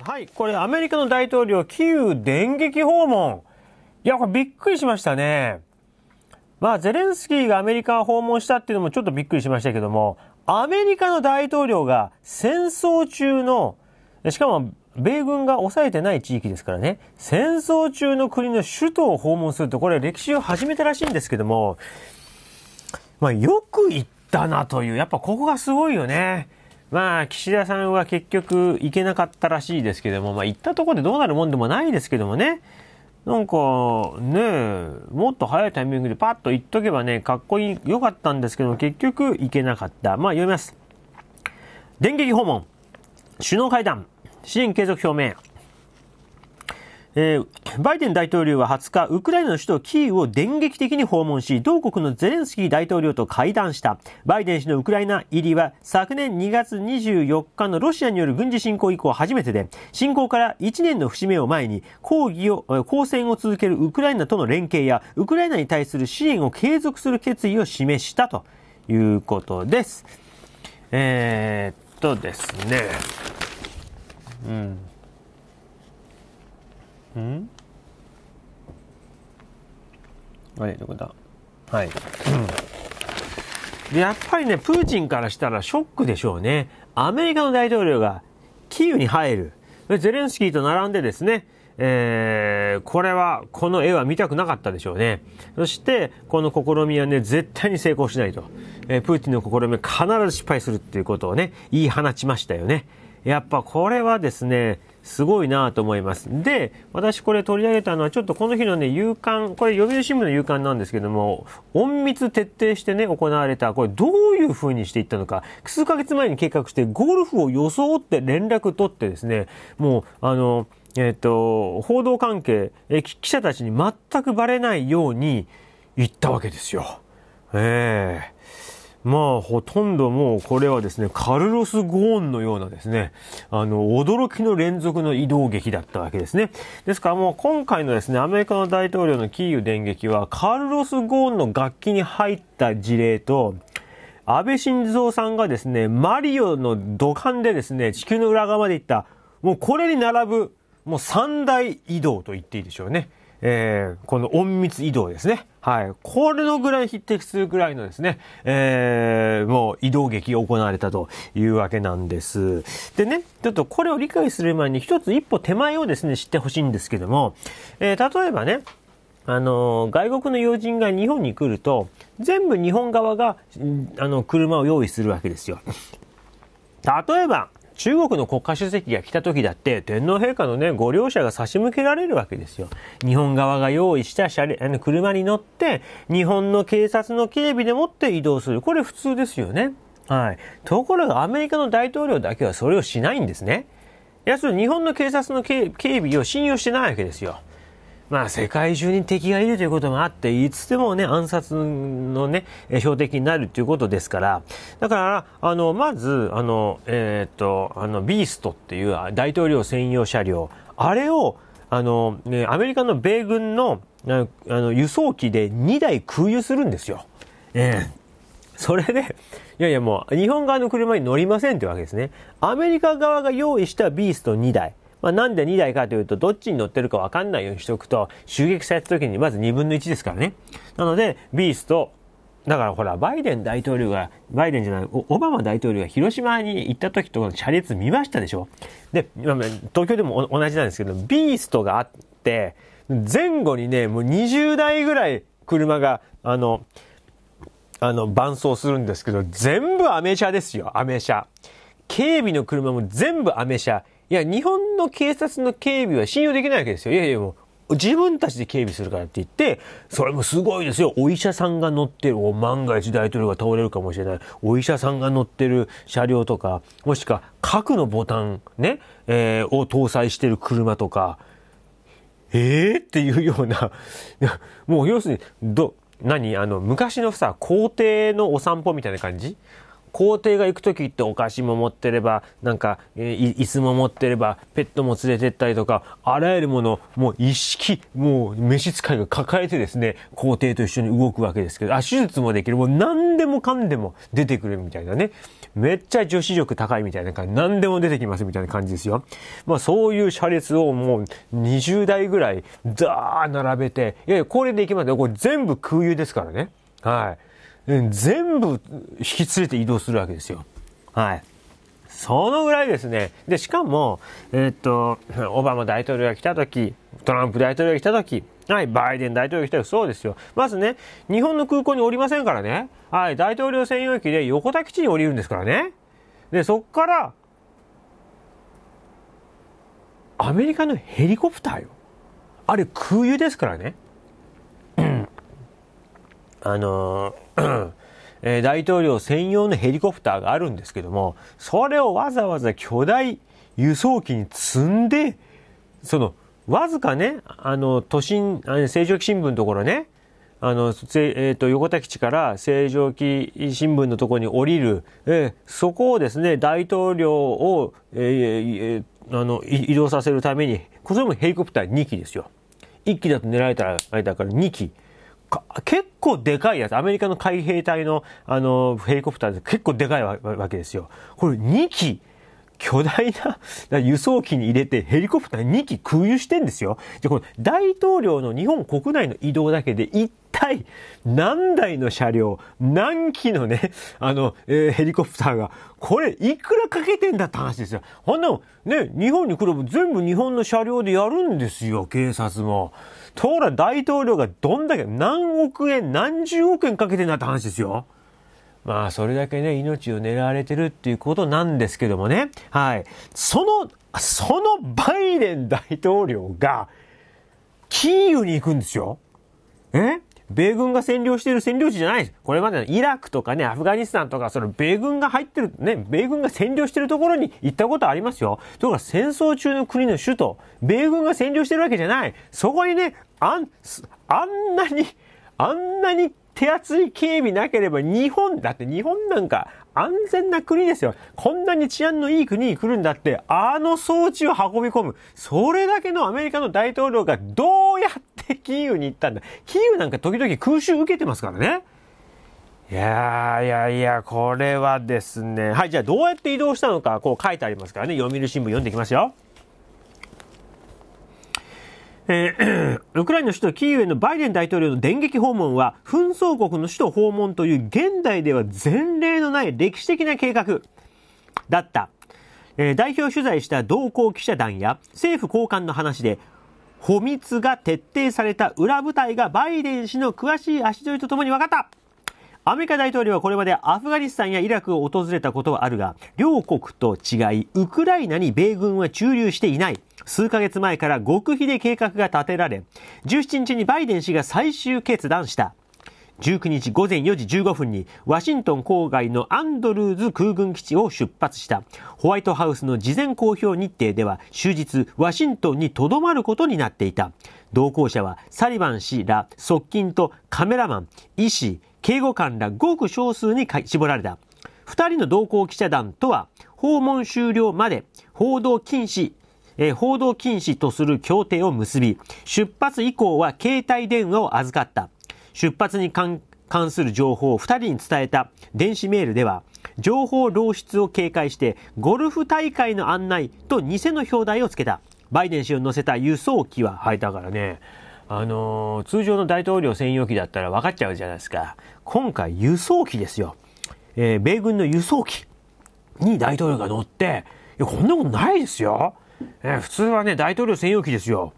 ます。はい。これ、アメリカの大統領、キーウ電撃訪問。いや、これびっくりしましたね。まあ、ゼレンスキーがアメリカを訪問したっていうのもちょっとびっくりしましたけども、アメリカの大統領が戦争中の、しかも、米軍が抑えてない地域ですからね、戦争中の国の首都を訪問すると、これ歴史を始めたらしいんですけども、まあ、よく行ったなという、やっぱここがすごいよね。まあ、岸田さんは結局行けなかったらしいですけども、まあ行ったとこでどうなるもんでもないですけどもね。なんか、ねもっと早いタイミングでパッと行っとけばね、かっこいい、良かったんですけども、結局行けなかった。まあ読みます。電撃訪問、首脳会談、支援継続表明。えー、バイデン大統領は20日、ウクライナの首都キーウを電撃的に訪問し、同国のゼレンスキー大統領と会談した。バイデン氏のウクライナ入りは、昨年2月24日のロシアによる軍事侵攻以降初めてで、侵攻から1年の節目を前に、抗議を、抗戦を続けるウクライナとの連携や、ウクライナに対する支援を継続する決意を示したということです。えー、っとですね。うん。んあれどこだはい、でやっぱりねプーチンからしたらショックでしょうねアメリカの大統領がキーウに入るゼレンスキーと並んでですねえー、これは、この絵は見たくなかったでしょうね。そして、この試みはね、絶対に成功しないと。えー、プーチンの試みは必ず失敗するっていうことをね、言い放ちましたよね。やっぱこれはですね、すごいなと思います。で、私これ取り上げたのは、ちょっとこの日のね、夕刊、これ読売新聞の夕刊なんですけども、隠密徹底してね、行われた、これどういう風にしていったのか、数ヶ月前に計画して、ゴルフを装って連絡取ってですね、もう、あの、えっ、ー、と、報道関係、え記者たちに全くバレないように言ったわけですよ。ええーまあ、ほとんどもう、これはですね、カルロス・ゴーンのようなですね、あの、驚きの連続の移動劇だったわけですね。ですからもう、今回のですね、アメリカの大統領のキーウ電撃は、カルロス・ゴーンの楽器に入った事例と、安倍晋三さんがですね、マリオの土管でですね、地球の裏側まで行った、もうこれに並ぶ、もう三大移動と言っていいでしょうね。えー、この隠密移動ですね。はい。これのぐらい匹敵するぐらいのですね、えー、もう移動劇が行われたというわけなんです。でね、ちょっとこれを理解する前に一つ一歩手前をですね、知ってほしいんですけども、えー、例えばね、あの、外国の要人が日本に来ると、全部日本側が、あの、車を用意するわけですよ。例えば、中国の国家主席が来た時だって天皇陛下のね、ご両者が差し向けられるわけですよ。日本側が用意した車あの車に乗って、日本の警察の警備でもって移動する。これ普通ですよね。はい。ところがアメリカの大統領だけはそれをしないんですね。要するに日本の警察の警備を信用してないわけですよ。まあ、世界中に敵がいるということもあって、いつでもね、暗殺のね、標的になるということですから、だから、あの、まず、あの、えー、っと、あの、ビーストっていう大統領専用車両、あれを、あの、ね、アメリカの米軍の、あの、輸送機で2台空輸するんですよ。ええーそれで、いやいやもう、日本側の車に乗りませんってわけですね。アメリカ側が用意したビースト2台。まあ、なんで2台かというと、どっちに乗ってるかわかんないようにしておくと、襲撃された時にまず2分の1ですからね。なので、ビースト、だからほら、バイデン大統領が、バイデンじゃない、オバマ大統領が広島に行った時とかの車列見ましたでしょで、東京でも同じなんですけど、ビーストがあって、前後にね、もう20台ぐらい車が、あの、あの、伴走するんですけど、全部アメ車ですよ、アメ車。警備の車も全部アメ車。いや、日本の警察の警備は信用できないわけですよ。いやいや、もう、自分たちで警備するからって言って、それもすごいですよ。お医者さんが乗ってる、万が一大統領が倒れるかもしれない。お医者さんが乗ってる車両とか、もしくは核のボタンね、えー、を搭載してる車とか、ええー、っていうような、もう要するに、ど、何あの、昔のさ、皇帝のお散歩みたいな感じ皇帝が行く時ってお菓子も持ってれば、なんか、えー、椅子も持ってれば、ペットも連れてったりとか、あらゆるもの、もう一式、もう召使いが抱えてですね、皇帝と一緒に動くわけですけど、あ、手術もできる。もう何でもかんでも出てくるみたいなね。めっちゃ女子力高いみたいな感じ。何でも出てきますみたいな感じですよ。まあそういう車列をもう20台ぐらい、ザー並べて、いやいや、これでいきますよ。これ全部空輸ですからね。はい。全部引き連れて移動するわけですよ。はい。そのぐらいですね。で、しかも、えー、っと、オバマ大統領が来た時、トランプ大統領が来た時、はい、バイデン大統領来た時、そうですよ。まずね、日本の空港に降りませんからね。はい、大統領専用機で横田基地に降りるんですからね。で、そっから、アメリカのヘリコプターよ。あれ空輸ですからね。あの えー、大統領専用のヘリコプターがあるんですけども、それをわざわざ巨大輸送機に積んで、その、わずかね、あの、都心、あの成城新聞のところね、あの、えっ、ー、と、横田基地から成城期新聞のところに降りる、えー、そこをですね、大統領を、えー、あの、移動させるために、これもヘリコプター2機ですよ。1機だと狙えたら、あれだから2機結構でかいやつ、アメリカの海兵隊の、あの、ヘリコプターで結構でかいわけですよ。これ2機、巨大な輸送機に入れてヘリコプター2機空輸してんですよ。で、これ大統領の日本国内の移動だけで1体何台の車両、何機のね、あの、えー、ヘリコプターが、これいくらかけてんだって話ですよ。ほんなの、ね、日本に来れば全部日本の車両でやるんですよ、警察も。とら大統領がどんだけ、何億円、何十億円かけてんだって話ですよ。まあ、それだけね、命を狙われてるっていうことなんですけどもね。はい。その、そのバイデン大統領が、キーウに行くんですよ。え米軍が占領している占領地じゃないです。これまでのイラクとかね、アフガニスタンとか、その米軍が入ってる、ね、米軍が占領してるところに行ったことありますよ。とから戦争中の国の首都、米軍が占領してるわけじゃない。そこにね、あん、あんなに、あんなに手厚い警備なければ日本、だって日本なんか安全な国ですよ。こんなに治安のいい国に来るんだって、あの装置を運び込む。それだけのアメリカの大統領がどうやってでキーウに行ったんだ。キーウなんか時々空襲受けてますからね。いやいやいや、これはですね。はい、じゃあどうやって移動したのか、こう書いてありますからね。読売新聞読んでいきますよ。えー、ウクライナの首都キーウへのバイデン大統領の電撃訪問は、紛争国の首都訪問という現代では前例のない歴史的な計画だった。えー、代表取材した同行記者団や政府高官の話で、保密が徹底された裏舞台がバイデン氏の詳しい足取りとともに分かったアメリカ大統領はこれまでアフガニスタンやイラクを訪れたことはあるが、両国と違い、ウクライナに米軍は駐留していない。数ヶ月前から極秘で計画が立てられ、17日にバイデン氏が最終決断した。19日午前4時15分にワシントン郊外のアンドルーズ空軍基地を出発したホワイトハウスの事前公表日程では終日ワシントンに留まることになっていた同行者はサリバン氏ら側近とカメラマン医師警護官らごく少数に絞られた二人の同行記者団とは訪問終了まで報道禁止え報道禁止とする協定を結び、出発以降は携帯電話を預かった。出発に関する情報を二人に伝えた電子メールでは、情報漏出を警戒して、ゴルフ大会の案内と偽の表題をつけた。バイデン氏を乗せた輸送機は、はい、だからね、あのー、通常の大統領専用機だったら分かっちゃうじゃないですか。今回、輸送機ですよ。えー、米軍の輸送機に大統領が乗って、いや、こんなことないですよ。えー、普通はね、大統領専用機ですよ。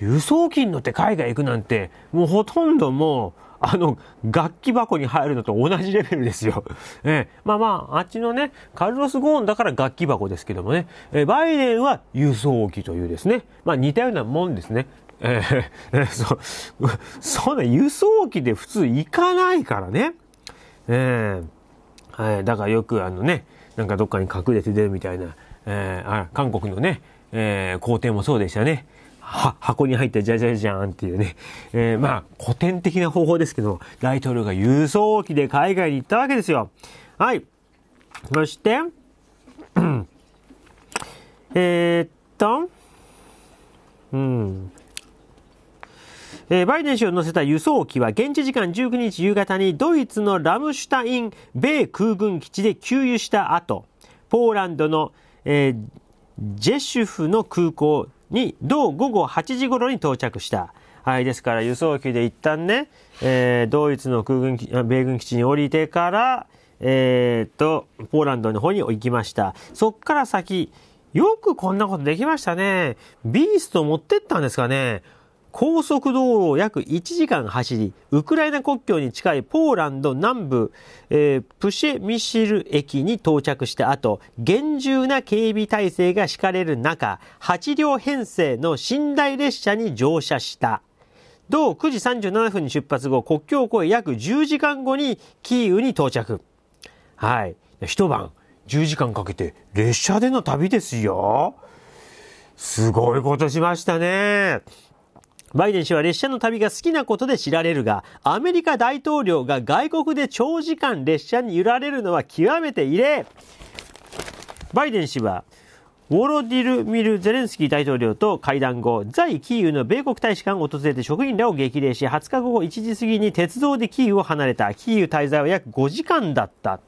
輸送機に乗って海外行くなんて、もうほとんどもう、あの、楽器箱に入るのと同じレベルですよ。ええ。まあまあ、あっちのね、カルロス・ゴーンだから楽器箱ですけどもね、えバイデンは輸送機というですね、まあ似たようなもんですね。ええ そう。そんな輸送機で普通行かないからね。ええ。はい、だからよくあのね、なんかどっかに隠れて出るみたいな、ええ、あ韓国のね、ええ、皇帝もそうでしたね。箱に入ってじゃじゃじゃんっていうね、えー、まあ古典的な方法ですけど、大統領が輸送機で海外に行ったわけですよ。はい。そして、えー、っと、うん。えー、バイデン氏を乗せた輸送機は現地時間19日夕方にドイツのラムシュタイン米空軍基地で給油した後、ポーランドの、えー、ジェシュフの空港に同午後8時頃に到着した。はい、ですから輸送機で一旦ね、えー、ドイツの空軍、米軍基地に降りてから、えー、と、ポーランドの方に行きました。そっから先、よくこんなことできましたね。ビースト持ってったんですかね。高速道路を約1時間走り、ウクライナ国境に近いポーランド南部、えー、プシェミシル駅に到着した後、厳重な警備体制が敷かれる中、8両編成の寝台列車に乗車した。同9時37分に出発後、国境を越え約10時間後にキーウに到着。はい。一晩、10時間かけて列車での旅ですよ。すごいことしましたね。バイデン氏は列車の旅が好きなことで知られるが、アメリカ大統領が外国で長時間列車に揺られるのは極めて異例。バイデン氏は、ウォロディルミル・ゼレンスキー大統領と会談後、在キーウの米国大使館を訪れて職員らを激励し、20日午後1時過ぎに鉄道でキーウを離れた。キーウ滞在は約5時間だった。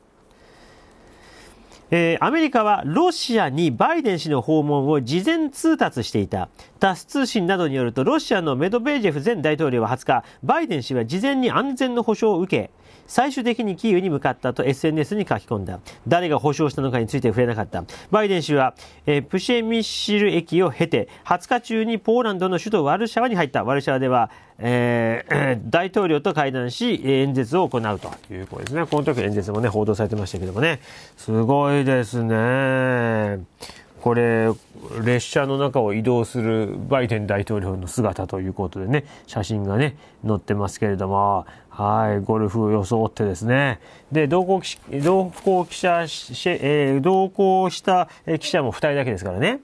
えー、アメリカはロシアにバイデン氏の訪問を事前通達していた。タス通信などによると、ロシアのメドベージェフ前大統領は20日、バイデン氏は事前に安全の保障を受け、最終的にキーウに向かったと SNS に書き込んだ。誰が保証したのかについて触れなかった。バイデン氏は、えー、プシェミシル駅を経て、20日中にポーランドの首都ワルシャワに入った。ワルシャワでは、えー、大統領と会談し、演説を行うということですね。この時演説もね、報道されてましたけどもね。すごいですね。これ、列車の中を移動するバイデン大統領の姿ということでね、写真がね、載ってますけれども、はい、ゴルフを装ってですね。で、同行同行記者、えー、同行した記者も2人だけですからね。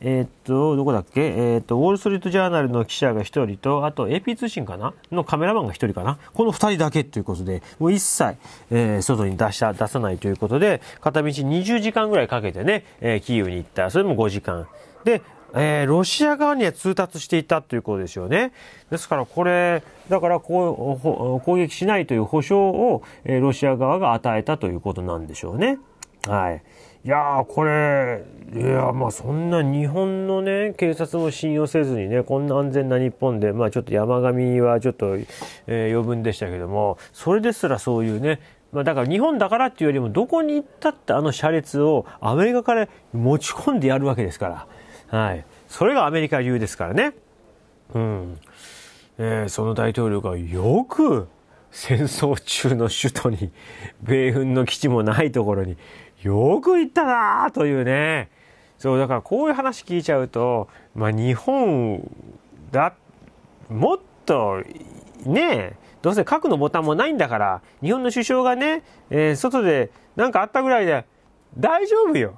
えー、っと、どこだっけえー、っと、ウォール・ストリート・ジャーナルの記者が1人と、あと AP 通信かなのカメラマンが1人かなこの2人だけということで、もう一切、えー、外に出した、出さないということで、片道20時間ぐらいかけてね、えキーウに行った。それも5時間。で、えー、ロシア側には通達していたということですよね。ですからこれ、だからこう攻撃しないという保証を、えー、ロシア側が与えたということなんでしょうね。はい。いやこれ、いやまあそんな日本のね、警察も信用せずにね、こんな安全な日本で、まあちょっと山上はちょっと、えー、余分でしたけども、それですらそういうね、まあ、だから日本だからっていうよりも、どこに行ったってあの車列をアメリカから持ち込んでやるわけですから。はい。それがアメリカ流ですからね。うん。えー、その大統領がよく戦争中の首都に、米軍の基地もないところに、よく言ったなというね。そう、だからこういう話聞いちゃうと、まあ日本だ、もっと、ねどうせ核のボタンもないんだから、日本の首相がね、えー、外で何かあったぐらいで、大丈夫よ。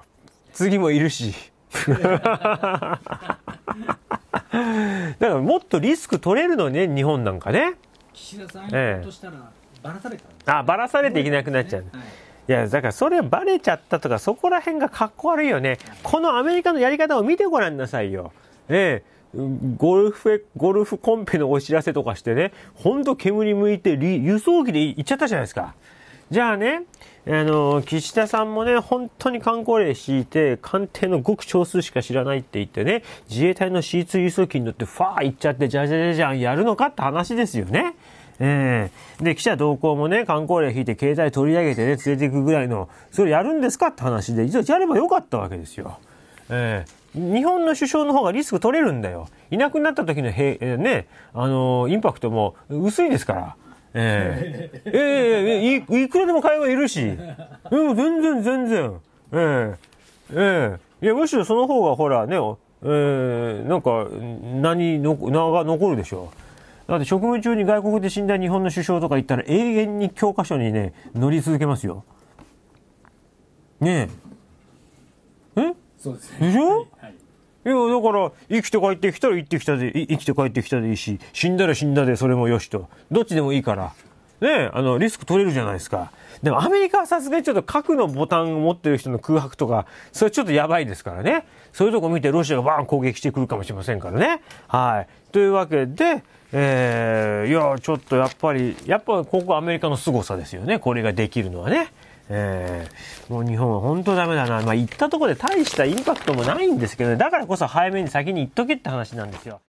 次もいるし。だからもっとリスク取れるのね、日本なんかね。岸田さん、ええ、としたら、ばらされたあ、ばらされていけなくなっちゃう。いや、だからそれバレちゃったとか、そこら辺がかっこ悪いよね。このアメリカのやり方を見てごらんなさいよ。ええ、ゴルフ、ゴルフコンペのお知らせとかしてね、ほんと煙向いて、輸送機で行っちゃったじゃないですか。じゃあね、あの、岸田さんもね、本当に観光例敷いて、官邸のごく少数しか知らないって言ってね、自衛隊の C2 輸送機に乗ってファー行っちゃって、じゃじゃじゃじゃんやるのかって話ですよね。ええー、で、記者同行もね、観光例引いて携帯取り上げてね、連れていくぐらいの、それやるんですかって話で、実はやればよかったわけですよ。ええー、日本の首相の方がリスク取れるんだよ。いなくなった時のへ、えー、ね、あのー、インパクトも薄いですから。ええー、ええい、いくらでも会話いるし。うん、全然全然。ええええいや、むしろその方がほらね、ええなんか、何の、名が残るでしょう。だって職務中に外国で死んだ日本の首相とか言ったら永遠に教科書にね、乗り続けますよ。ねえ。えそうですね。でしょ、はいいや、だから、生きて帰ってきたら生きてきたで、生きて帰ってきたでいいし、死んだら死んだでそれもよしと。どっちでもいいから。ねあの、リスク取れるじゃないですか。でもアメリカはさすがにちょっと核のボタンを持ってる人の空白とか、それちょっとやばいですからね。そういうとこ見てロシアがバーン攻撃してくるかもしれませんからね。はい。というわけで、えー、いや、ちょっとやっぱり、やっぱここアメリカの凄さですよね。これができるのはね。えー、もう日本は本当ダメだな。まあ、行ったとこで大したインパクトもないんですけどね。だからこそ早めに先に行っとけって話なんですよ。